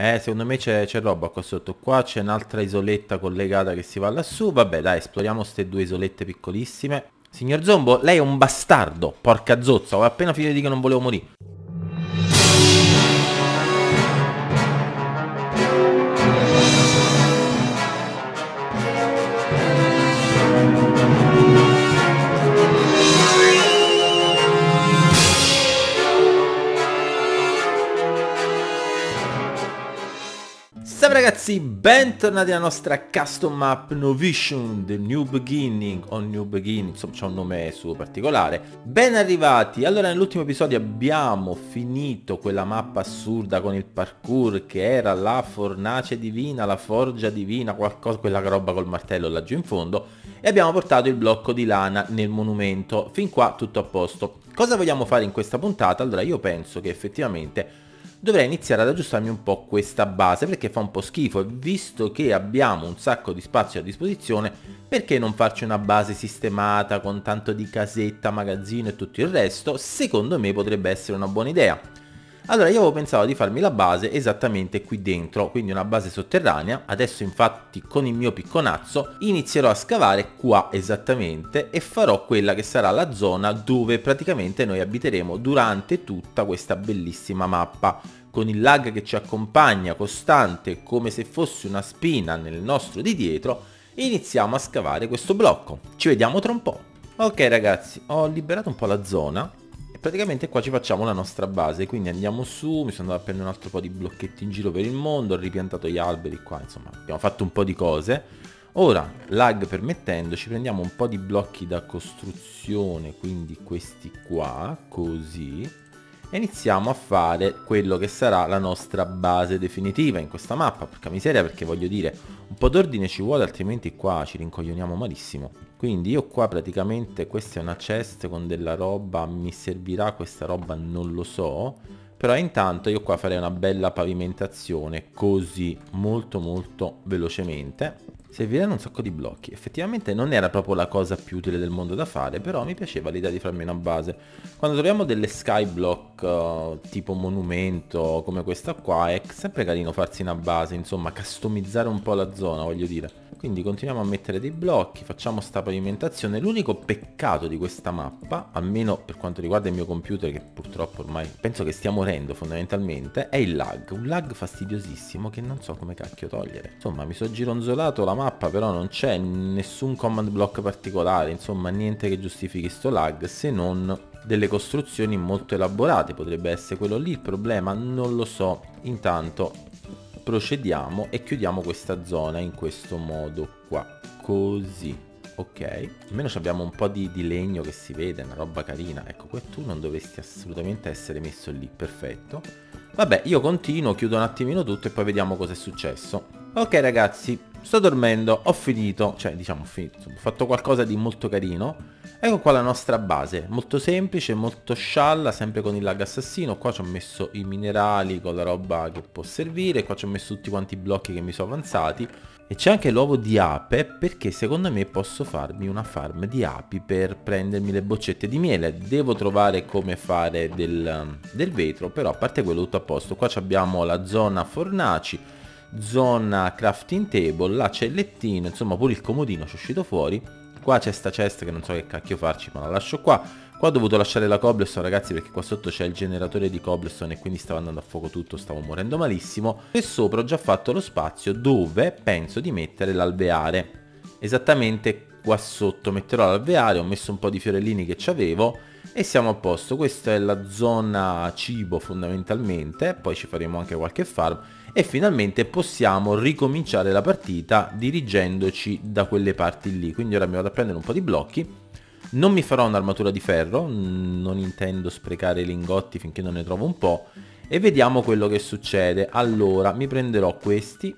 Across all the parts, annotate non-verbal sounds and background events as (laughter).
Eh, secondo me c'è, roba qua sotto. Qua c'è un'altra isoletta collegata che si va lassù. Vabbè, dai, esploriamo queste due isolette piccolissime. Signor Zombo, lei è un bastardo. Porca zozza, ho appena finito di che non volevo morire. ragazzi, bentornati alla nostra custom map Novation, The New Beginning, o New Beginning, insomma c'è un nome suo particolare. Ben arrivati, allora nell'ultimo episodio abbiamo finito quella mappa assurda con il parkour che era la fornace divina, la forgia divina, qualcosa, quella roba col martello laggiù in fondo, e abbiamo portato il blocco di lana nel monumento. Fin qua tutto a posto. Cosa vogliamo fare in questa puntata? Allora io penso che effettivamente dovrei iniziare ad aggiustarmi un po' questa base perché fa un po' schifo e visto che abbiamo un sacco di spazio a disposizione perché non farci una base sistemata con tanto di casetta, magazzino e tutto il resto secondo me potrebbe essere una buona idea allora io avevo pensato di farmi la base esattamente qui dentro, quindi una base sotterranea, adesso infatti con il mio picconazzo inizierò a scavare qua esattamente e farò quella che sarà la zona dove praticamente noi abiteremo durante tutta questa bellissima mappa con il lag che ci accompagna costante come se fosse una spina nel nostro di dietro iniziamo a scavare questo blocco ci vediamo tra un po' ok ragazzi ho liberato un po' la zona e praticamente qua ci facciamo la nostra base, quindi andiamo su, mi sono andato a prendere un altro po' di blocchetti in giro per il mondo, ho ripiantato gli alberi qua, insomma abbiamo fatto un po' di cose. Ora, lag permettendo, ci prendiamo un po' di blocchi da costruzione, quindi questi qua, così e iniziamo a fare quello che sarà la nostra base definitiva in questa mappa, porca miseria perché voglio dire, un po' d'ordine ci vuole altrimenti qua ci rincoglioniamo malissimo quindi io qua praticamente questa è una chest con della roba mi servirà questa roba non lo so però intanto io qua farei una bella pavimentazione così molto molto velocemente serviranno un sacco di blocchi effettivamente non era proprio la cosa più utile del mondo da fare però mi piaceva l'idea di farmi una base quando troviamo delle sky block uh, tipo monumento come questa qua è sempre carino farsi una base insomma customizzare un po' la zona voglio dire quindi continuiamo a mettere dei blocchi, facciamo sta pavimentazione. L'unico peccato di questa mappa, almeno per quanto riguarda il mio computer, che purtroppo ormai penso che stia morendo fondamentalmente, è il lag. Un lag fastidiosissimo che non so come cacchio togliere. Insomma, mi sono gironzolato la mappa, però non c'è nessun command block particolare, insomma niente che giustifichi sto lag se non delle costruzioni molto elaborate potrebbe essere quello lì il problema non lo so intanto procediamo e chiudiamo questa zona in questo modo qua così ok almeno abbiamo un po' di, di, legno che si vede una roba carina ecco qua tu non dovresti assolutamente essere messo lì perfetto vabbè io continuo chiudo un attimino tutto e poi vediamo cosa è successo Ok ragazzi, sto dormendo, ho finito, cioè diciamo ho finito, ho fatto qualcosa di molto carino. Ecco qua la nostra base, molto semplice, molto scialla, sempre con il lag assassino. Qua ci ho messo i minerali con la roba che può servire, qua ci ho messo tutti quanti i blocchi che mi sono avanzati. E c'è anche l'uovo di ape perché secondo me posso farmi una farm di api per prendermi le boccette di miele. Devo trovare come fare del, del vetro, però a parte quello tutto a posto. Qua abbiamo la zona fornaci zona crafting table, la cellettina, insomma pure il comodino ci è uscito fuori. Qua c'è sta cesta che non so che cacchio farci ma la lascio qua. Qua ho dovuto lasciare la cobblestone ragazzi perché qua sotto c'è il generatore di cobblestone e quindi stava andando a fuoco tutto, stavo morendo malissimo. E sopra ho già fatto lo spazio dove penso di mettere l'alveare. Esattamente qua sotto metterò l'alveare, ho messo un po' di fiorellini che ci avevo e siamo a posto. Questa è la zona cibo fondamentalmente, poi ci faremo anche qualche farm e finalmente possiamo ricominciare la partita dirigendoci da quelle parti lì. Quindi ora mi vado a prendere un po' di blocchi. Non mi farò un'armatura di ferro, non intendo sprecare i lingotti finché non ne trovo un po'. E vediamo quello che succede. Allora, mi prenderò questi.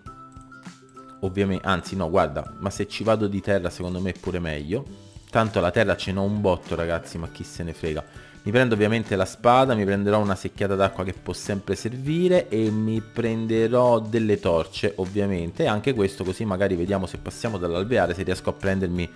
Ovviamente, anzi no, guarda, ma se ci vado di terra secondo me è pure meglio. Tanto la terra ce n'ho un botto ragazzi, ma chi se ne frega. Mi prendo ovviamente la spada, mi prenderò una secchiata d'acqua che può sempre servire e mi prenderò delle torce ovviamente, anche questo così magari vediamo se passiamo dall'alveare se riesco a prendermi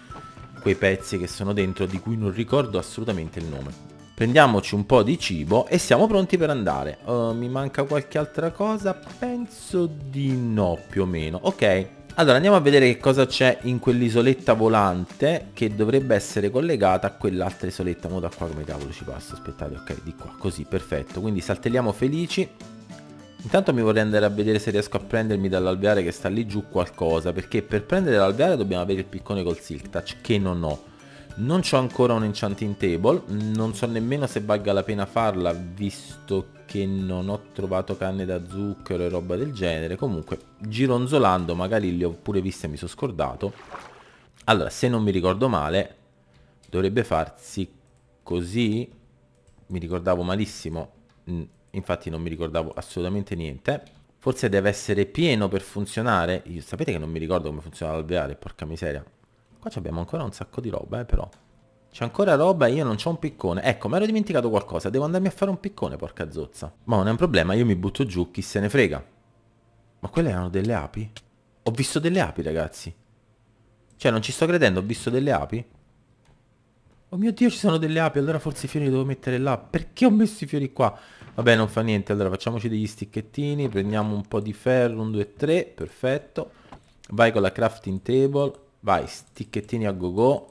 quei pezzi che sono dentro di cui non ricordo assolutamente il nome. Prendiamoci un po' di cibo e siamo pronti per andare. Uh, mi manca qualche altra cosa? Penso di no più o meno. Ok, allora andiamo a vedere che cosa c'è in quell'isoletta volante che dovrebbe essere collegata a quell'altra isoletta. Mo da qua come cavolo ci passa? Aspettate, ok, di qua, così, perfetto. Quindi saltelliamo felici. Intanto mi vorrei andare a vedere se riesco a prendermi dall'alveare che sta lì giù qualcosa, perché per prendere l'alveare dobbiamo avere il piccone col silk touch, che non ho. Non ho ancora un enchanting table, non so nemmeno se valga la pena farla, visto che non ho trovato canne da zucchero e roba del genere. Comunque, gironzolando, magari li ho pure visti e mi sono scordato. Allora, se non mi ricordo male, dovrebbe farsi così. Mi ricordavo malissimo, infatti non mi ricordavo assolutamente niente. Forse deve essere pieno per funzionare. Io, sapete che non mi ricordo come funziona l'alveare, porca miseria. Qua abbiamo ancora un sacco di roba, eh, però. C'è ancora roba e io non c'ho un piccone. Ecco, mi ero dimenticato qualcosa. Devo andarmi a fare un piccone, porca zozza. Ma non è un problema, io mi butto giù, chi se ne frega. Ma quelle erano delle api? Ho visto delle api, ragazzi. Cioè, non ci sto credendo, ho visto delle api. Oh mio Dio, ci sono delle api, allora forse i fiori li devo mettere là. Perché ho messo i fiori qua? Vabbè, non fa niente. Allora, facciamoci degli sticchettini. Prendiamo un po' di ferro, un, due, tre. Perfetto. Vai con la crafting table. Vai, sticchettini a go go.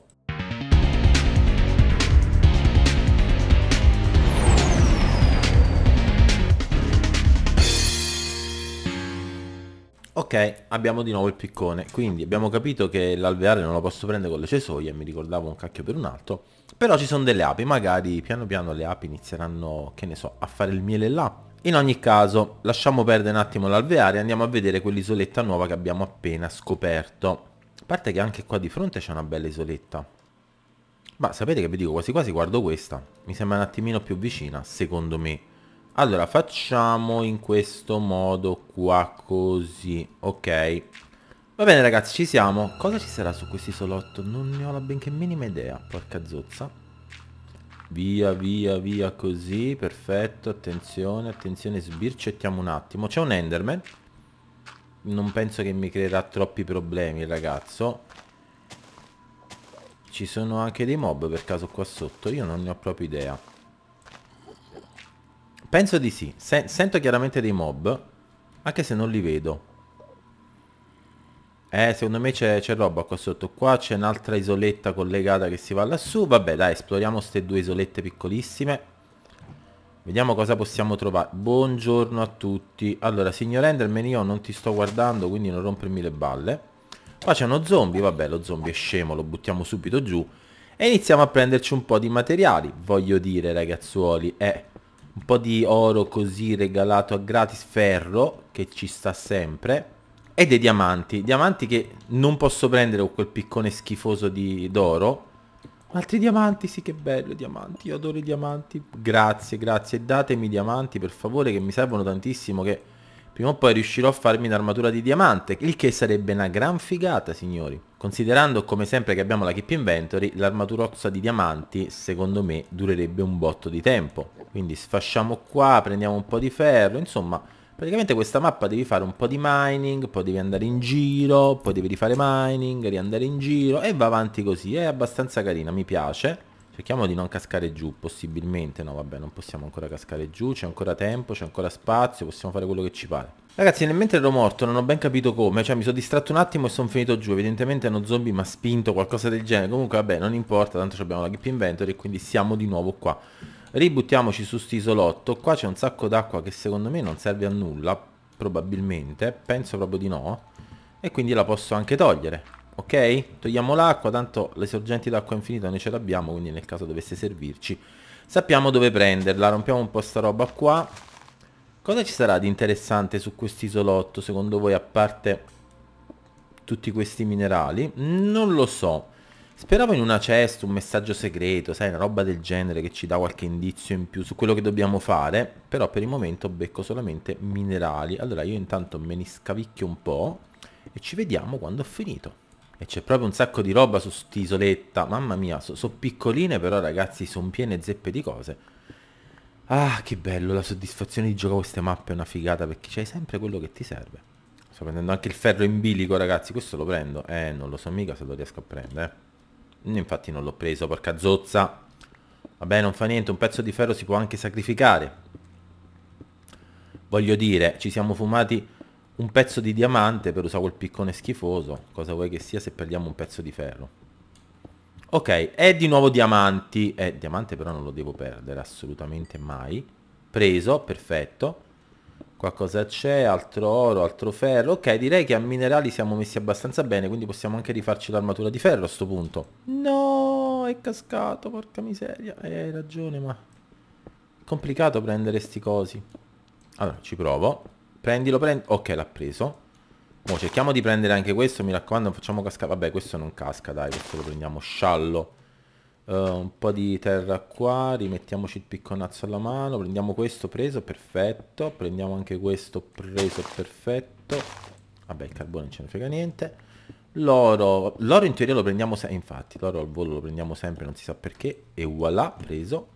Ok, abbiamo di nuovo il piccone, quindi abbiamo capito che l'alveare non lo posso prendere con le cesoie, mi ricordavo un cacchio per un altro, però ci sono delle api, magari piano piano le api inizieranno, che ne so, a fare il miele là. In ogni caso, lasciamo perdere un attimo l'alveare e andiamo a vedere quell'isoletta nuova che abbiamo appena scoperto. A parte che anche qua di fronte c'è una bella isoletta. Ma sapete che vi dico, quasi quasi guardo questa, mi sembra un attimino più vicina, secondo me. Allora, facciamo in questo modo qua, così. Ok. Va bene ragazzi, ci siamo. Cosa ci sarà su questi isolotto? Non ne ho la benché minima idea. Porca zozza. Via, via, via, così. Perfetto, attenzione, attenzione, sbircettiamo un attimo. C'è un Enderman. Non penso che mi creerà troppi problemi il ragazzo. Ci sono anche dei mob per caso qua sotto. Io non ne ho proprio idea. Penso di sì. Se sento chiaramente dei mob, anche se non li vedo. Eh, secondo me c'è roba qua sotto. Qua c'è un'altra isoletta collegata che si va lassù. Vabbè, dai, esploriamo queste due isolette piccolissime. Vediamo cosa possiamo trovare. Buongiorno a tutti. Allora, signor Enderman, io non ti sto guardando, quindi non rompermi le balle. Qua c'è uno zombie, vabbè, lo zombie è scemo, lo buttiamo subito giù. E iniziamo a prenderci un po' di materiali, voglio dire, ragazzuoli. Eh, un po' di oro così regalato a gratis, ferro che ci sta sempre e dei diamanti, diamanti che non posso prendere con quel piccone schifoso di d'oro. Altri diamanti, sì che bello, diamanti, io adoro i diamanti. Grazie, grazie, datemi diamanti per favore che mi servono tantissimo che prima o poi riuscirò a farmi un'armatura di diamante, il che sarebbe una gran figata, signori. Considerando come sempre che abbiamo la Keep Inventory, l'armaturozza di diamanti secondo me durerebbe un botto di tempo. Quindi sfasciamo qua, prendiamo un po' di ferro, insomma praticamente questa mappa devi fare un po' di mining, poi devi andare in giro, poi devi rifare mining, riandare in giro e va avanti così, è abbastanza carina, mi piace. Cerchiamo di non cascare giù, possibilmente, no vabbè non possiamo ancora cascare giù, c'è ancora tempo, c'è ancora spazio, possiamo fare quello che ci pare. Ragazzi, nel mentre ero morto non ho ben capito come, cioè mi sono distratto un attimo e sono finito giù, evidentemente uno zombie mi ha spinto, qualcosa del genere, comunque vabbè, non importa, tanto abbiamo la Gip Inventory e quindi siamo di nuovo qua. Ributtiamoci su sti isolotto, qua c'è un sacco d'acqua che secondo me non serve a nulla, probabilmente, penso proprio di no, e quindi la posso anche togliere, ok? Togliamo l'acqua, tanto le sorgenti d'acqua infinita noi ce l'abbiamo, quindi nel caso dovesse servirci, sappiamo dove prenderla, rompiamo un po' sta roba qua, Cosa ci sarà di interessante su quest'isolotto secondo voi a parte tutti questi minerali? Non lo so. Speravo in una cesta, un messaggio segreto, sai, una roba del genere che ci dà qualche indizio in più su quello che dobbiamo fare, però per il momento becco solamente minerali. Allora io intanto me ne scavicchio un po' e ci vediamo quando ho finito. E c'è proprio un sacco di roba su st'isoletta, mamma mia, sono so piccoline però ragazzi, sono piene zeppe di cose. Ah, che bello, la soddisfazione di giocare queste mappe è una figata perché c'hai sempre quello che ti serve. Sto prendendo anche il ferro in bilico, ragazzi, questo lo prendo. Eh, non lo so mica se lo riesco a prendere. Eh. Infatti non l'ho preso, porca zozza. Vabbè, non fa niente, un pezzo di ferro si può anche sacrificare. Voglio dire, ci siamo fumati un pezzo di diamante per usare quel piccone schifoso. Cosa vuoi che sia se perdiamo un pezzo di ferro? Ok, è di nuovo diamanti. Eh, diamante però non lo devo perdere assolutamente mai. Preso, perfetto. Qualcosa c'è, altro oro, altro ferro. Ok, direi che a minerali siamo messi abbastanza bene, quindi possiamo anche rifarci l'armatura di ferro a sto punto. No, è cascato, porca miseria. Eh, hai ragione, ma... È complicato prendere sti cosi. Allora, ci provo. Prendilo, prendi... Ok, l'ha preso. Oh, cerchiamo di prendere anche questo, mi raccomando, facciamo cascare. Vabbè, questo non casca, dai, questo lo prendiamo sciallo. Uh, un po' di terra qua, rimettiamoci il picconazzo alla mano, prendiamo questo preso, perfetto, prendiamo anche questo preso, perfetto. Vabbè, il carbone non ce ne frega niente. L'oro, l'oro in teoria lo prendiamo sempre, infatti, l'oro al volo lo prendiamo sempre, non si sa perché, e voilà, preso.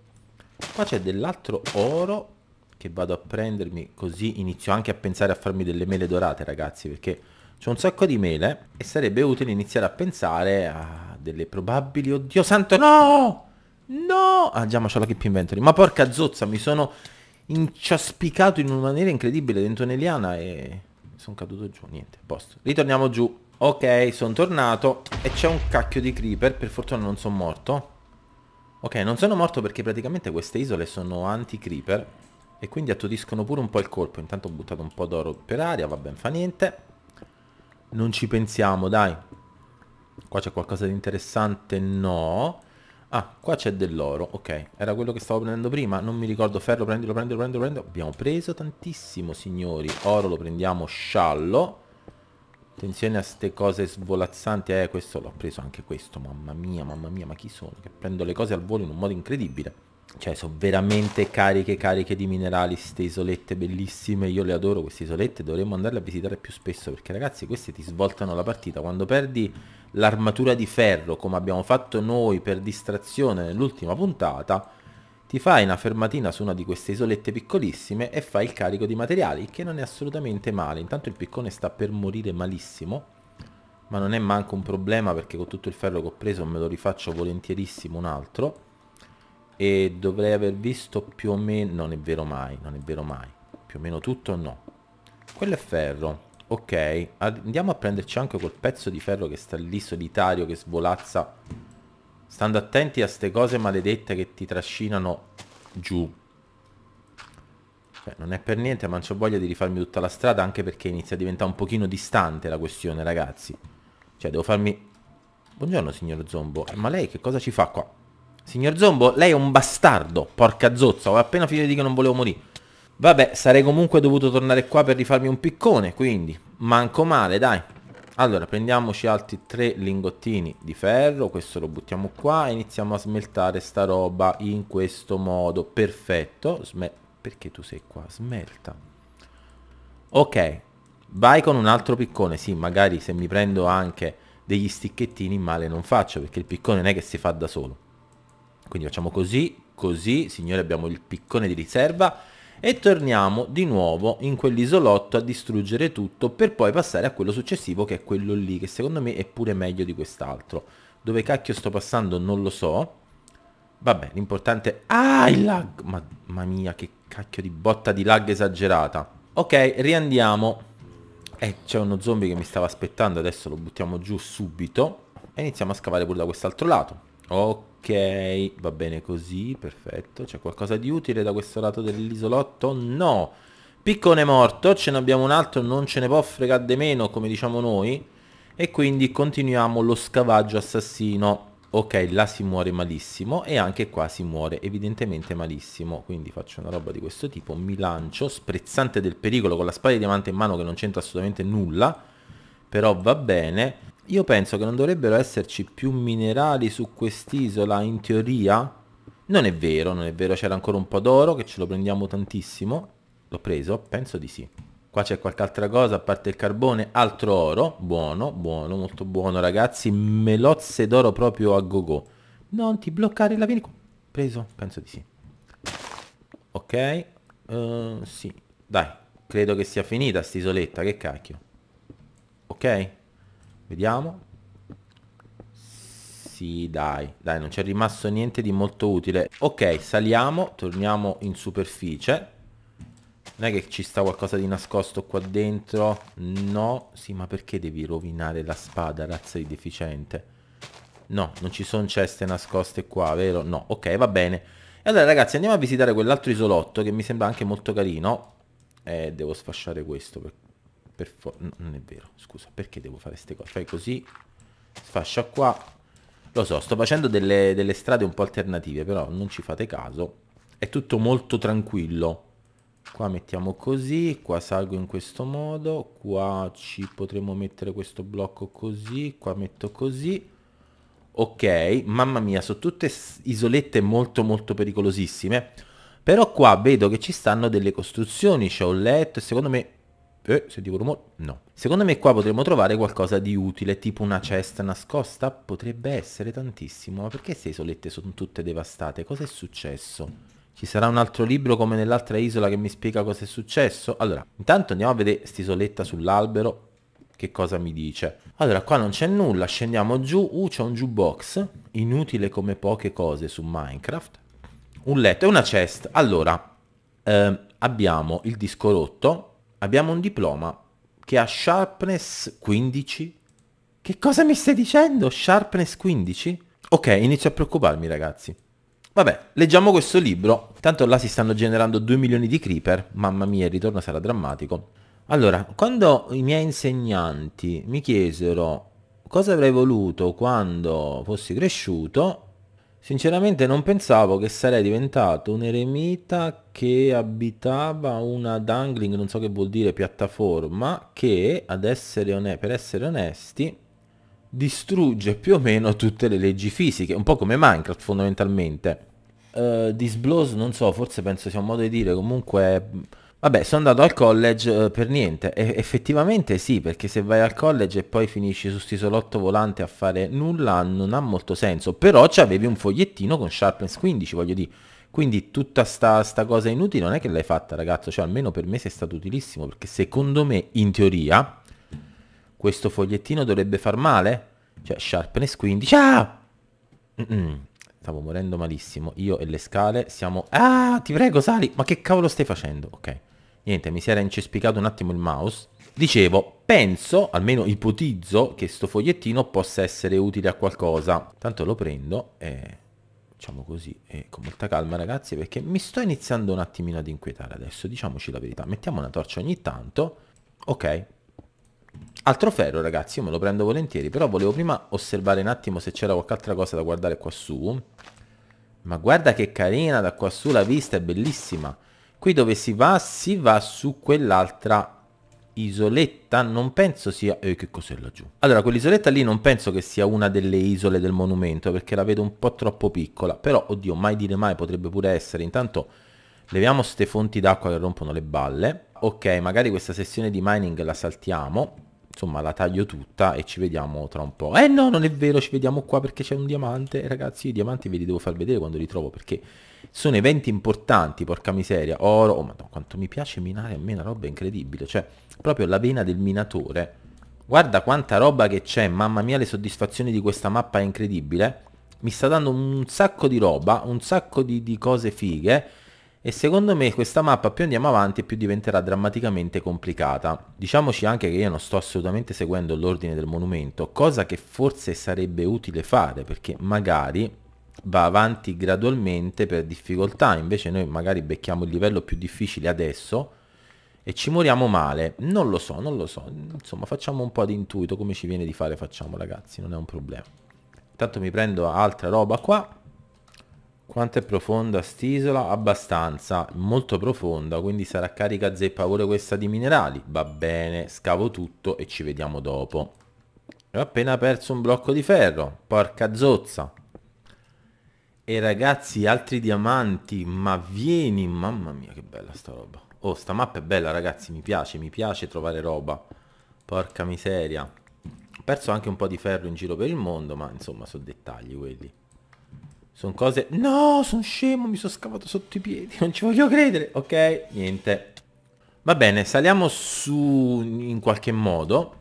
Qua c'è dell'altro oro, che vado a prendermi così inizio anche a pensare a farmi delle mele dorate ragazzi perché c'è un sacco di mele e sarebbe utile iniziare a pensare a delle probabili... Oddio santo, no! No! Ah già, ma c'ho la Keep Inventory. Ma porca zozza, mi sono inciaspicato in una maniera incredibile dentro un'eliana e... Sono caduto giù, niente, posto. Ritorniamo giù. Ok, sono tornato e c'è un cacchio di creeper, per fortuna non sono morto. Ok, non sono morto perché praticamente queste isole sono anti-creeper. E quindi attutiscono pure un po' il colpo. Intanto ho buttato un po' d'oro per aria, va ben fa niente. Non ci pensiamo, dai. Qua c'è qualcosa di interessante? No. Ah, qua c'è dell'oro, ok. Era quello che stavo prendendo prima, non mi ricordo. Ferro, prendilo, prendilo, prendilo, prendilo. Abbiamo preso tantissimo, signori. Oro lo prendiamo sciallo. Attenzione a ste cose svolazzanti. Eh, questo l'ho preso anche questo, mamma mia, mamma mia, ma chi sono? Che prendo le cose al volo in un modo incredibile cioè sono veramente cariche cariche di minerali queste isolette bellissime io le adoro queste isolette dovremmo andarle a visitare più spesso perché ragazzi queste ti svoltano la partita quando perdi l'armatura di ferro come abbiamo fatto noi per distrazione nell'ultima puntata ti fai una fermatina su una di queste isolette piccolissime e fai il carico di materiali che non è assolutamente male intanto il piccone sta per morire malissimo ma non è manco un problema perché con tutto il ferro che ho preso me lo rifaccio volentierissimo un altro e dovrei aver visto più o meno non è vero mai non è vero mai più o meno tutto no quello è ferro ok andiamo a prenderci anche quel pezzo di ferro che sta lì solitario che svolazza stando attenti a ste cose maledette che ti trascinano giù Beh, cioè, non è per niente ma non ho voglia di rifarmi tutta la strada anche perché inizia a diventare un pochino distante la questione ragazzi cioè devo farmi buongiorno signor Zombo ma lei che cosa ci fa qua? Signor Zombo, lei è un bastardo. Porca zozza, ho appena finito di dire che non volevo morire. Vabbè, sarei comunque dovuto tornare qua per rifarmi un piccone, quindi manco male, dai. Allora, prendiamoci altri tre lingottini di ferro, questo lo buttiamo qua e iniziamo a smeltare sta roba in questo modo. Perfetto, Sme perché tu sei qua? Smelta. Ok, vai con un altro piccone, sì, magari se mi prendo anche degli sticchettini male non faccio, perché il piccone non è che si fa da solo. Quindi facciamo così, così, signore abbiamo il piccone di riserva e torniamo di nuovo in quell'isolotto a distruggere tutto per poi passare a quello successivo che è quello lì, che secondo me è pure meglio di quest'altro. Dove cacchio sto passando non lo so. Vabbè, l'importante... Ah, il lag! Mamma mia, che cacchio di botta di lag esagerata. Ok, riandiamo. Eh, c'è uno zombie che mi stava aspettando, adesso lo buttiamo giù subito. E iniziamo a scavare pure da quest'altro lato. Ok ok, va bene così, perfetto. C'è qualcosa di utile da questo lato dell'isolotto? No. Piccone morto, ce ne abbiamo un altro, non ce ne può fregare di meno, come diciamo noi. E quindi continuiamo lo scavaggio assassino. Ok, là si muore malissimo e anche qua si muore evidentemente malissimo. Quindi faccio una roba di questo tipo, mi lancio, sprezzante del pericolo, con la spada di diamante in mano che non c'entra assolutamente nulla. Però va bene. Io penso che non dovrebbero esserci più minerali su quest'isola in teoria. Non è vero, non è vero, c'era ancora un po' d'oro che ce lo prendiamo tantissimo. L'ho preso? Penso di sì. Qua c'è qualche altra cosa, a parte il carbone, altro oro, buono, buono, molto buono ragazzi, melozze d'oro proprio a go go. Non ti bloccare la vieni Preso? Penso di sì. Ok, uh, sì, dai, credo che sia finita st'isoletta, che cacchio. Ok? Vediamo. Sì, dai, dai, non c'è rimasto niente di molto utile. Ok, saliamo, torniamo in superficie. Non è che ci sta qualcosa di nascosto qua dentro? No, sì, ma perché devi rovinare la spada, razza di deficiente? No, non ci sono ceste nascoste qua, vero? No, ok, va bene. E allora ragazzi andiamo a visitare quell'altro isolotto che mi sembra anche molto carino. Eh, devo sfasciare questo per per forza. non è vero, scusa, perché devo fare queste cose? Fai così, sfascia qua. Lo so, sto facendo delle, delle strade un po' alternative, però non ci fate caso. È tutto molto tranquillo. Qua mettiamo così, qua salgo in questo modo, qua ci potremmo mettere questo blocco così, qua metto così. Ok, mamma mia, sono tutte isolette molto molto pericolosissime. Però qua vedo che ci stanno delle costruzioni, c'è un letto e secondo me eh, sentivo rumore? No. Secondo me qua potremmo trovare qualcosa di utile, tipo una cesta nascosta? Potrebbe essere tantissimo. Ma perché queste isolette sono tutte devastate? Cosa è successo? Ci sarà un altro libro come nell'altra isola che mi spiega cosa è successo? Allora, intanto andiamo a vedere st'isoletta sull'albero che cosa mi dice. Allora, qua non c'è nulla, scendiamo giù, uh, c'è un jukebox, inutile come poche cose su Minecraft, un letto e una cesta. Allora, ehm, abbiamo il disco rotto, Abbiamo un diploma che ha sharpness 15. Che cosa mi stai dicendo? Sharpness 15? Ok, inizio a preoccuparmi ragazzi. Vabbè, leggiamo questo libro. Tanto là si stanno generando 2 milioni di creeper. Mamma mia, il ritorno sarà drammatico. Allora, quando i miei insegnanti mi chiesero cosa avrei voluto quando fossi cresciuto, Sinceramente non pensavo che sarei diventato un eremita che abitava una dangling, non so che vuol dire, piattaforma, che, essere per essere onesti, distrugge più o meno tutte le leggi fisiche, un po' come Minecraft fondamentalmente. Uh, eh, Disblose, non so, forse penso sia un modo di dire, comunque Vabbè, sono andato al college eh, per niente. E- effettivamente sì, perché se vai al college e poi finisci su stisolotto volante a fare nulla non ha molto senso. Però c'avevi un fogliettino con Sharpness 15, voglio dire. Quindi tutta sta, sta cosa inutile non è che l'hai fatta, ragazzo. Cioè, almeno per me sei stato utilissimo, perché secondo me, in teoria, questo fogliettino dovrebbe far male. Cioè, Sharpness 15... Ah! Mm-mm. Stavo morendo malissimo. Io e le scale siamo... Ah, ti prego, sali. Ma che cavolo stai facendo? Ok. Niente, mi si era incespicato un attimo il mouse. Dicevo, penso, almeno ipotizzo, che sto fogliettino possa essere utile a qualcosa. Tanto lo prendo e facciamo così e con molta calma ragazzi perché mi sto iniziando un attimino ad inquietare adesso, diciamoci la verità. Mettiamo una torcia ogni tanto, ok. Altro ferro ragazzi, io me lo prendo volentieri, però volevo prima osservare un attimo se c'era qualche altra cosa da guardare qua su. Ma guarda che carina da qua su la vista, è bellissima. Qui dove si va? Si va su quell'altra isoletta non penso sia... Eh, che cos'è laggiù? Allora, quell'isoletta lì non penso che sia una delle isole del monumento, perché la vedo un po' troppo piccola. Però, oddio, mai dire mai, potrebbe pure essere. Intanto, leviamo ste fonti d'acqua che rompono le balle. Ok, magari questa sessione di mining la saltiamo insomma la taglio tutta e ci vediamo tra un po'. Eh no, non è vero, ci vediamo qua perché c'è un diamante. Eh, ragazzi, i diamanti ve li devo far vedere quando li trovo perché sono eventi importanti, porca miseria. Oro, oh madonna, quanto mi piace minare a me una roba incredibile. Cioè, proprio la vena del minatore. Guarda quanta roba che c'è, mamma mia, le soddisfazioni di questa mappa è incredibile. Mi sta dando un sacco di roba, un sacco di, di cose fighe e secondo me questa mappa più andiamo avanti più diventerà drammaticamente complicata. Diciamoci anche che io non sto assolutamente seguendo l'ordine del monumento, cosa che forse sarebbe utile fare perché magari va avanti gradualmente per difficoltà, invece noi magari becchiamo il livello più difficile adesso e ci moriamo male, non lo so, non lo so, insomma facciamo un po' di intuito, come ci viene di fare facciamo ragazzi, non è un problema. Intanto mi prendo altra roba qua quanto è profonda st'isola? Abbastanza, molto profonda, quindi sarà carica zeppa pure questa di minerali. Va bene, scavo tutto e ci vediamo dopo. Ho appena perso un blocco di ferro, porca zozza. E ragazzi, altri diamanti, ma vieni, mamma mia che bella sta roba. Oh, sta mappa è bella ragazzi, mi piace, mi piace trovare roba. Porca miseria. Ho perso anche un po' di ferro in giro per il mondo, ma insomma sono dettagli quelli. Sono cose... No, sono scemo, mi sono scavato sotto i piedi, non ci voglio credere. Ok, niente. Va bene, saliamo su in qualche modo.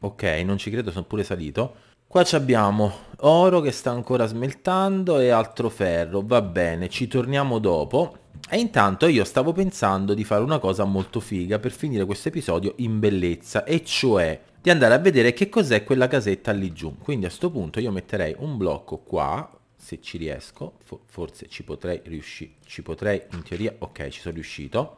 Ok, non ci credo, sono pure salito. Qua abbiamo oro che sta ancora smeltando e altro ferro. Va bene, ci torniamo dopo. E intanto io stavo pensando di fare una cosa molto figa per finire questo episodio in bellezza, e cioè di andare a vedere che cos'è quella casetta lì giù. Quindi a questo punto io metterei un blocco qua, se ci riesco, fo forse ci potrei riuscire, ci potrei in teoria, ok ci sono riuscito,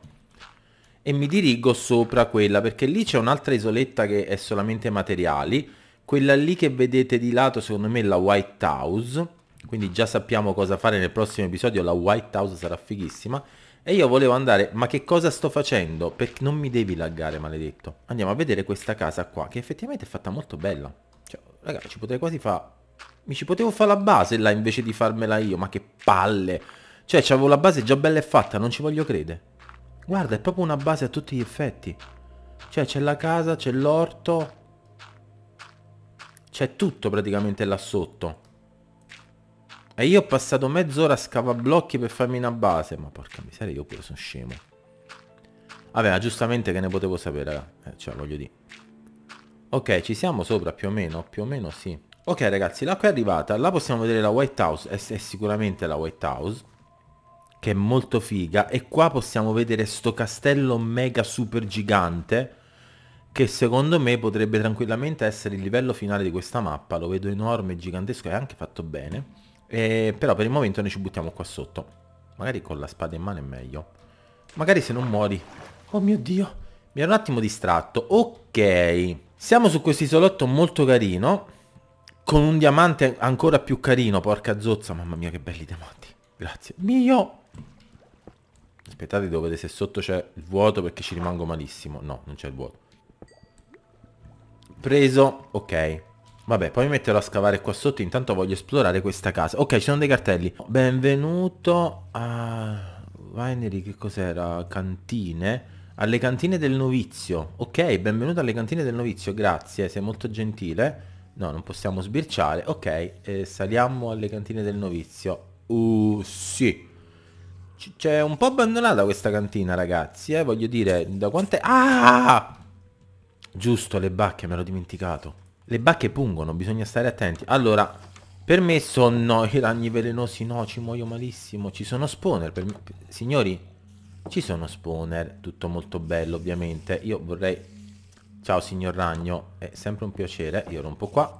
e mi dirigo sopra quella, perché lì c'è un'altra isoletta che è solamente materiali, quella lì che vedete di lato secondo me è la White House, quindi già sappiamo cosa fare nel prossimo episodio, la White House sarà fighissima, e io volevo andare, ma che cosa sto facendo? Perché non mi devi laggare, maledetto. Andiamo a vedere questa casa qua, che effettivamente è fatta molto bella. Cioè, ragazzi, ci potrei quasi fare mi ci potevo fare la base là invece di farmela io, ma che palle. Cioè, c'avevo la base già bella e fatta, non ci voglio credere. Guarda, è proprio una base a tutti gli effetti. Cioè, c'è la casa, c'è l'orto. C'è tutto praticamente là sotto. E io ho passato mezz'ora a scavablocchi per farmi una base. Ma porca miseria, io pure sono scemo. Vabbè, giustamente che ne potevo sapere, Eh, cioè, voglio dire. Ok, ci siamo sopra più o meno, più o meno sì. Ok ragazzi, l'acqua è arrivata, là possiamo vedere la White House, è, è sicuramente la White House, che è molto figa, e qua possiamo vedere sto castello mega super gigante, che secondo me potrebbe tranquillamente essere il livello finale di questa mappa, lo vedo enorme, gigantesco, e anche fatto bene, e, però per il momento noi ci buttiamo qua sotto, magari con la spada in mano è meglio, magari se non muori, oh mio dio, mi ero un attimo distratto, ok, siamo su questo isolotto molto carino, con un diamante ancora più carino, porca zozza, mamma mia che belli diamanti. Grazie. Mio! Aspettate dove vedere se sotto c'è il vuoto perché ci rimango malissimo. No, non c'è il vuoto. Preso, ok. Vabbè, poi mi metterò a scavare qua sotto, intanto voglio esplorare questa casa. Ok, ci sono dei cartelli. Benvenuto a... Winery, che cos'era? Cantine? Alle cantine del novizio. Ok, benvenuto alle cantine del novizio, grazie, sei molto gentile. No, non possiamo sbirciare. Ok, eh, saliamo alle cantine del novizio. Uh, sì. C'è un po' abbandonata questa cantina, ragazzi, eh. Voglio dire, da quante... Ah! Giusto, le bacche, me l'ho dimenticato. Le bacche pungono, bisogna stare attenti. Allora, permesso no, i ragni velenosi no, ci muoio malissimo. Ci sono spawner, per... signori, ci sono spawner, tutto molto bello ovviamente. Io vorrei Ciao signor Ragno, è sempre un piacere, io rompo qua.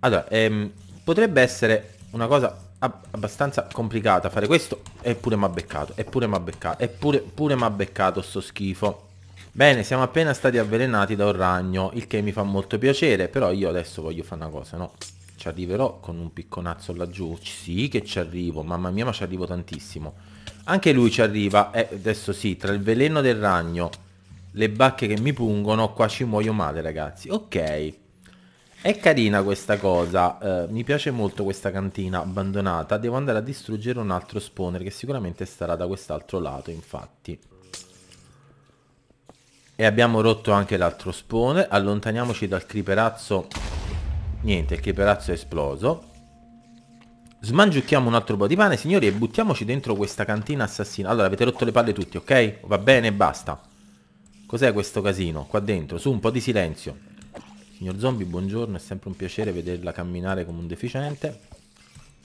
Allora, ehm, potrebbe essere una cosa ab abbastanza complicata fare questo, eppure mi ha beccato, eppure mi ha beccato, eppure pure mi ha beccato sto schifo. Bene, siamo appena stati avvelenati da un ragno, il che mi fa molto piacere, però io adesso voglio fare una cosa, no? Ci arriverò con un picconazzo laggiù, sì che ci arrivo, mamma mia ma ci arrivo tantissimo. Anche lui ci arriva, eh, adesso sì, tra il veleno del ragno le bacche che mi pungono, qua ci muoio male ragazzi. Ok, è carina questa cosa, eh, mi piace molto questa cantina abbandonata, devo andare a distruggere un altro spawner che sicuramente starà da quest'altro lato infatti. E abbiamo rotto anche l'altro spawner, allontaniamoci dal creeperazzo, niente il creeperazzo è esploso. Smangiucchiamo un altro po' di pane signori e buttiamoci dentro questa cantina assassina. Allora avete rotto le palle tutti ok? Va bene basta. Cos'è questo casino? Qua dentro, su un po' di silenzio. Signor Zombie, buongiorno, è sempre un piacere vederla camminare come un deficiente.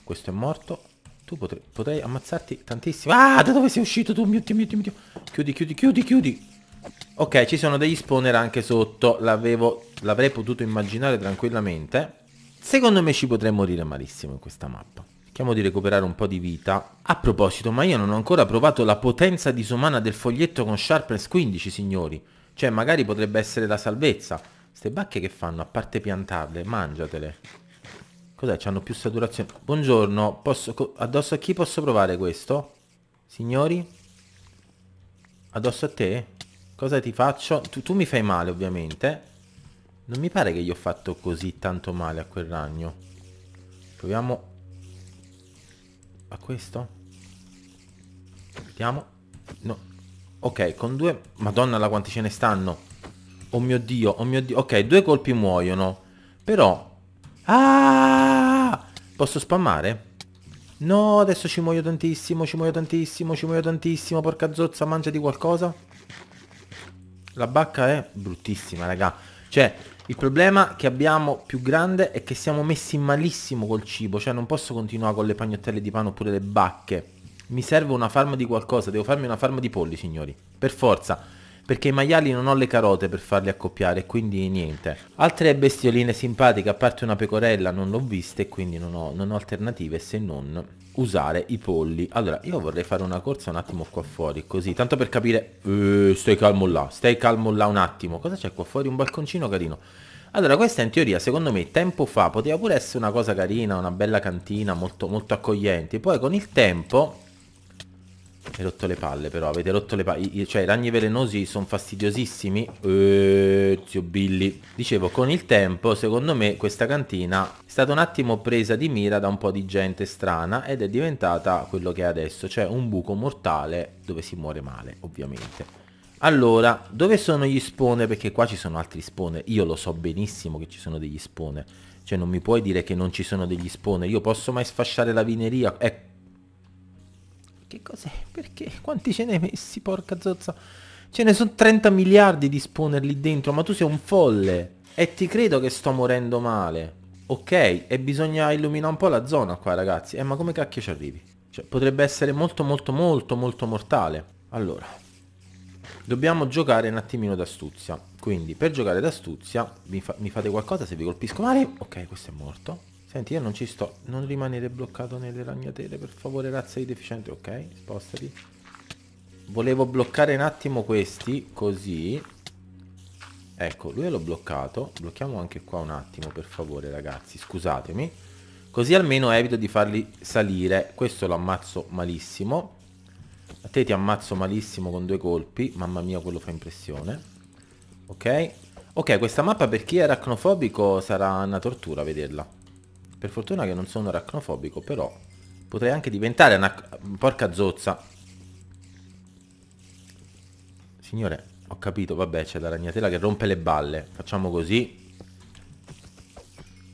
Questo è morto. Tu potrei, potrei ammazzarti tantissimo. Ah, da dove sei uscito tu? Mio Dio, mio Dio, mio Dio. Chiudi, chiudi, chiudi, chiudi. Ok, ci sono degli spawner anche sotto. L'avrei potuto immaginare tranquillamente. Secondo me ci potrei morire malissimo in questa mappa. Cerchiamo di recuperare un po' di vita. A proposito, ma io non ho ancora provato la potenza disumana del foglietto con Sharpness 15, signori. Cioè, magari potrebbe essere la salvezza. Ste bacche che fanno? A parte piantarle, mangiatele. Cos'è? C'hanno più saturazione. Buongiorno, posso, addosso a chi posso provare questo? Signori? Addosso a te? Cosa ti faccio? Tu, tu mi fai male, ovviamente. Non mi pare che gli ho fatto così tanto male a quel ragno. Proviamo a questo? Vediamo. No. Ok, con due... Madonna la quanti ce ne stanno. Oh mio Dio, oh mio Dio. Ok, due colpi muoiono. Però... Ah! Posso spammare? No, adesso ci muoio tantissimo, ci muoio tantissimo, ci muoio tantissimo. Porca zozza, mangia di qualcosa. La bacca è bruttissima, raga. Cioè, il problema che abbiamo più grande è che siamo messi malissimo col cibo, cioè non posso continuare con le pagnottelle di pane oppure le bacche. Mi serve una farma di qualcosa, devo farmi una farma di polli, signori. Per forza, perché i maiali non ho le carote per farli accoppiare, quindi niente. Altre bestioline simpatiche, a parte una pecorella, non l'ho vista e quindi non ho, non ho alternative se non usare i polli Allora io vorrei fare una corsa un attimo qua fuori Così tanto per capire eh, Stai calmo là Stai calmo là un attimo Cosa c'è qua fuori? Un balconcino carino Allora questa in teoria secondo me tempo fa Poteva pure essere una cosa carina Una bella cantina molto, molto accogliente Poi con il tempo hai rotto le palle però, avete rotto le palle. Cioè, i ragni velenosi sono fastidiosissimi. Eeeh, zio Billy. Dicevo, con il tempo, secondo me, questa cantina è stata un attimo presa di mira da un po' di gente strana ed è diventata quello che è adesso, cioè un buco mortale dove si muore male, ovviamente. Allora, dove sono gli spawn? Perché qua ci sono altri spawn. Io lo so benissimo che ci sono degli spawn. Cioè, non mi puoi dire che non ci sono degli spawn. Io posso mai sfasciare la vineria? Ecco che cos'è? Perché? Quanti ce ne hai messi? Porca zozza. Ce ne sono 30 miliardi di spawner lì dentro, ma tu sei un folle. E ti credo che sto morendo male. Ok, e bisogna illuminare un po' la zona qua, ragazzi. Eh, ma come cacchio ci arrivi? Cioè, potrebbe essere molto, molto, molto, molto mortale. Allora, dobbiamo giocare un attimino d'astuzia. Quindi, per giocare d'astuzia, mi, fa mi fate qualcosa se vi colpisco male? Ok, questo è morto. Senti, io non ci sto. Non rimanere bloccato nelle ragnatele, per favore, razza di deficiente. Ok, spostati. Volevo bloccare un attimo questi, così. Ecco, lui l'ho bloccato. Blocchiamo anche qua un attimo, per favore, ragazzi. Scusatemi. Così almeno evito di farli salire. Questo lo ammazzo malissimo. A te ti ammazzo malissimo con due colpi. Mamma mia, quello fa impressione. Ok. Ok, questa mappa per chi è aracnofobico sarà una tortura vederla. Per fortuna che non sono aracnofobico, però potrei anche diventare una... Porca zozza. Signore, ho capito, vabbè, c'è la ragnatela che rompe le balle. Facciamo così.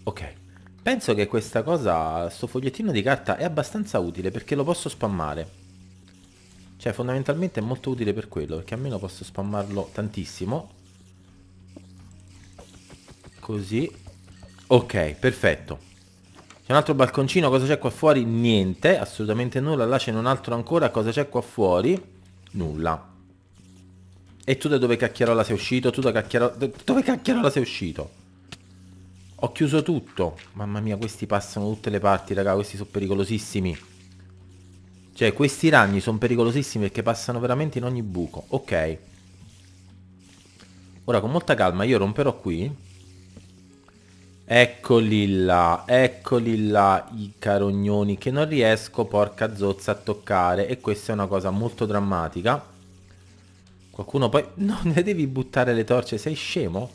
Ok. Penso che questa cosa, sto fogliettino di carta, è abbastanza utile perché lo posso spammare. Cioè fondamentalmente è molto utile per quello Perché almeno posso spammarlo tantissimo Così Ok, perfetto c'è un altro balconcino, cosa c'è qua fuori? Niente, assolutamente nulla. Là c'è un altro ancora, cosa c'è qua fuori? Nulla. E tu da dove cacchierola sei uscito? Tu da cacchiero... dove cacchierola sei uscito? Ho chiuso tutto. Mamma mia, questi passano tutte le parti, raga. Questi sono pericolosissimi. Cioè, questi ragni sono pericolosissimi perché passano veramente in ogni buco. Ok. Ora, con molta calma, io romperò qui. Eccoli là, eccoli là i carognoni che non riesco, porca zozza, a toccare. E questa è una cosa molto drammatica. Qualcuno poi... (laughs) Non ne devi buttare le torce, sei scemo?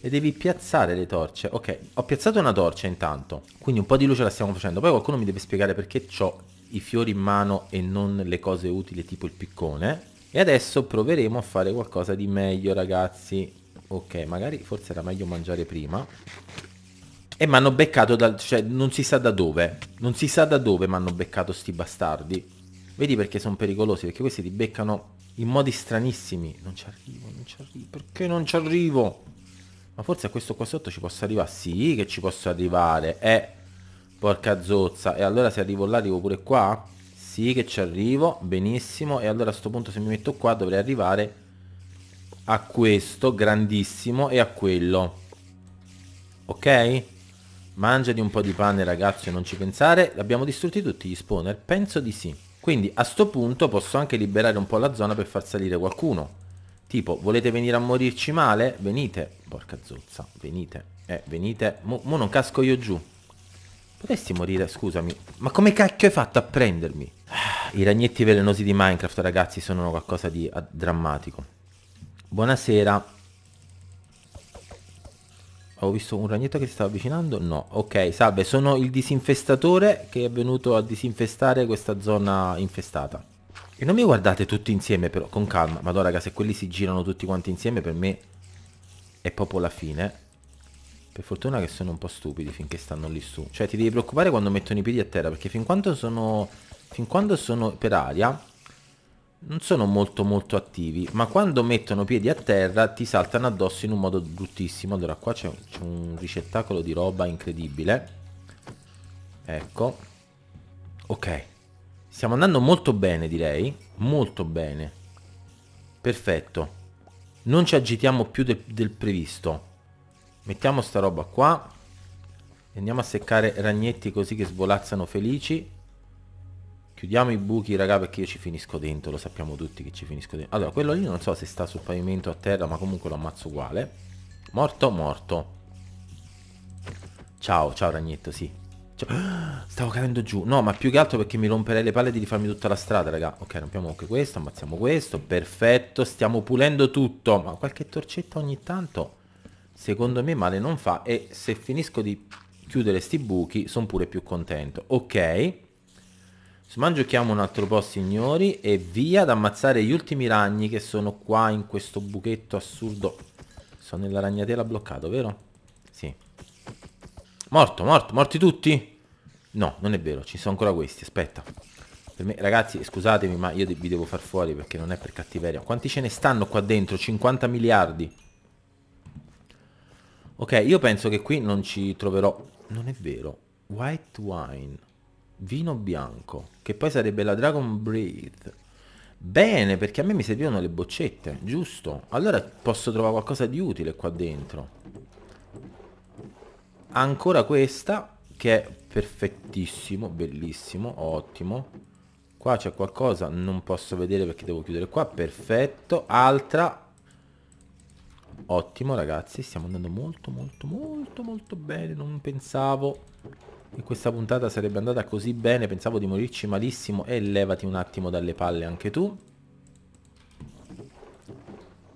Le devi piazzare le torce. Ok, ho piazzato una torcia intanto. Quindi un po' di luce la stiamo facendo. Poi qualcuno mi deve spiegare perché ho i fiori in mano e non le cose utili tipo il piccone. E adesso proveremo a fare qualcosa di meglio, ragazzi. Ok, magari forse era meglio mangiare prima. E mi hanno beccato da... cioè non si sa da dove. Non si sa da dove mi hanno beccato sti bastardi. Vedi perché sono pericolosi, perché questi ti beccano in modi stranissimi. Non ci arrivo, non ci arrivo. Perché non ci arrivo? Ma forse a questo qua sotto ci posso arrivare. Sì che ci posso arrivare. Eh, porca zozza. E allora se arrivo là arrivo pure qua? Sì che ci arrivo, benissimo. E allora a questo punto se mi metto qua dovrei arrivare a questo, grandissimo, e a quello. Ok? Mangiati un po' di pane ragazzo e non ci pensare. L'abbiamo distrutti tutti gli spawner? Penso di sì. Quindi a sto punto posso anche liberare un po' la zona per far salire qualcuno. Tipo, volete venire a morirci male? Venite. Porca zozza, venite. Eh, venite. Mo, mo non casco io giù. Potresti morire, scusami. Ma come cacchio hai fatto a prendermi? Ah, I ragnetti velenosi di Minecraft, ragazzi, sono qualcosa di ah, drammatico. Buonasera. Ho visto un ragnetto che si stava avvicinando? No. Ok, salve, sono il disinfestatore che è venuto a disinfestare questa zona infestata. E non mi guardate tutti insieme però, con calma. Madonna raga, se quelli si girano tutti quanti insieme per me è proprio la fine. Per fortuna che sono un po' stupidi finché stanno lì su. Cioè ti devi preoccupare quando mettono i piedi a terra perché fin quando sono, fin quando sono per aria non sono molto molto attivi, ma quando mettono piedi a terra ti saltano addosso in un modo bruttissimo. Allora qua c'è un ricettacolo di roba incredibile. Ecco. Ok. Stiamo andando molto bene direi, molto bene. Perfetto. Non ci agitiamo più del, del previsto. Mettiamo sta roba qua. Andiamo a seccare ragnetti così che svolazzano felici. Chiudiamo i buchi raga perché io ci finisco dentro, lo sappiamo tutti che ci finisco dentro. Allora, quello lì non so se sta sul pavimento a terra, ma comunque lo ammazzo uguale. Morto, morto. Ciao, ciao ragnetto, sì. Ciao. (gasps) Stavo cadendo giù. No, ma più che altro perché mi romperei le palle di rifarmi tutta la strada, raga. Ok, rompiamo anche questo, ammazziamo questo. Perfetto, stiamo pulendo tutto. Ma qualche torcetta ogni tanto, secondo me, male non fa. E se finisco di chiudere sti buchi, sono pure più contento. Ok. Smangiocchiamo un altro po' signori e via ad ammazzare gli ultimi ragni che sono qua in questo buchetto assurdo. Sono nella ragnatela bloccato, vero? Sì. Morto, morto, morti tutti? No, non è vero, ci sono ancora questi, aspetta. Me, ragazzi, scusatemi, ma io vi devo far fuori perché non è per cattiveria. Quanti ce ne stanno qua dentro? 50 miliardi. Ok, io penso che qui non ci troverò... Non è vero. White wine. Vino bianco, che poi sarebbe la Dragon Breath. Bene, perché a me mi servivano le boccette, giusto? Allora posso trovare qualcosa di utile qua dentro. Ancora questa, che è perfettissimo, bellissimo, ottimo. Qua c'è qualcosa, non posso vedere perché devo chiudere qua, perfetto. Altra. Ottimo ragazzi, stiamo andando molto molto molto molto bene, non pensavo e questa puntata sarebbe andata così bene, pensavo di morirci malissimo e levati un attimo dalle palle anche tu.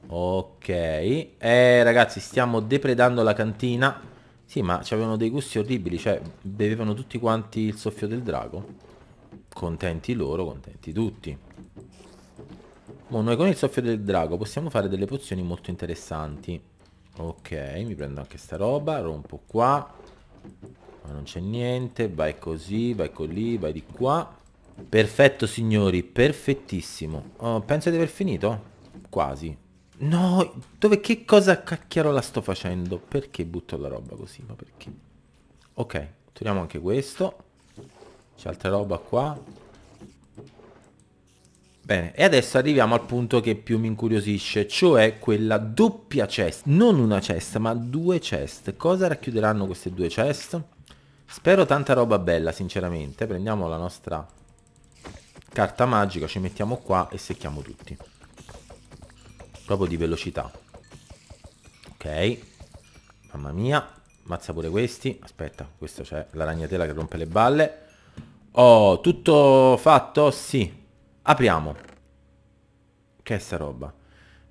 Ok, eh ragazzi stiamo depredando la cantina. Sì ma c'avevano dei gusti orribili, cioè bevevano tutti quanti il soffio del drago. Contenti loro, contenti tutti. Mo noi con il soffio del drago possiamo fare delle pozioni molto interessanti. Ok, mi prendo anche sta roba, rompo qua. Ma non c'è niente, vai così, vai così, vai di qua. Perfetto signori, perfettissimo. Oh, penso di aver finito? Quasi. No, dove che cosa cacchiarola sto facendo? Perché butto la roba così? Ma perché? Ok, togliamo anche questo. C'è altra roba qua. Bene, e adesso arriviamo al punto che più mi incuriosisce, cioè quella doppia chest. Non una chest, ma due chest. Cosa racchiuderanno queste due chest? Spero tanta roba bella, sinceramente. Prendiamo la nostra carta magica, ci mettiamo qua e secchiamo tutti. Proprio di velocità. Ok. Mamma mia. Mazza pure questi. Aspetta, questo c'è la ragnatela che rompe le balle. Oh, tutto fatto? Sì. Apriamo. Che è sta roba?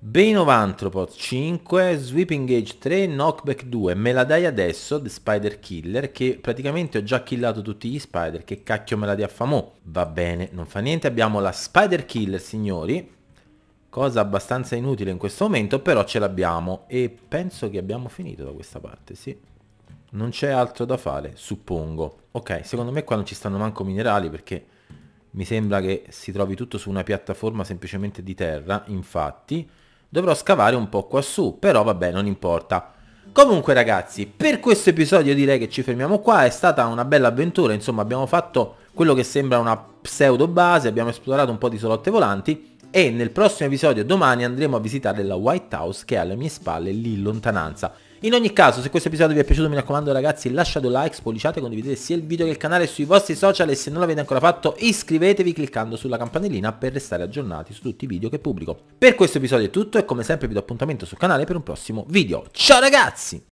Beinovanthropod 5, Sweeping Age 3, Knockback 2, me la dai adesso, The Spider Killer, che praticamente ho già killato tutti gli spider, che cacchio me la dia fa mo? Va bene, non fa niente, abbiamo la Spider Killer, signori, cosa abbastanza inutile in questo momento, però ce l'abbiamo e penso che abbiamo finito da questa parte, sì. Non c'è altro da fare, suppongo. Ok, secondo me qua non ci stanno manco minerali perché mi sembra che si trovi tutto su una piattaforma semplicemente di terra, infatti... Dovrò scavare un po' quassù, però vabbè, non importa. Comunque ragazzi, per questo episodio direi che ci fermiamo qua, è stata una bella avventura, insomma abbiamo fatto quello che sembra una pseudo base, abbiamo esplorato un po' di solotte volanti e nel prossimo episodio domani andremo a visitare la White House che è alle mie spalle lì in lontananza. In ogni caso, se questo episodio vi è piaciuto mi raccomando ragazzi lasciate un like, spolliciate, condividete sia il video che il canale sui vostri social e se non l'avete ancora fatto iscrivetevi cliccando sulla campanellina per restare aggiornati su tutti i video che pubblico. Per questo episodio è tutto e come sempre vi do appuntamento sul canale per un prossimo video. Ciao ragazzi!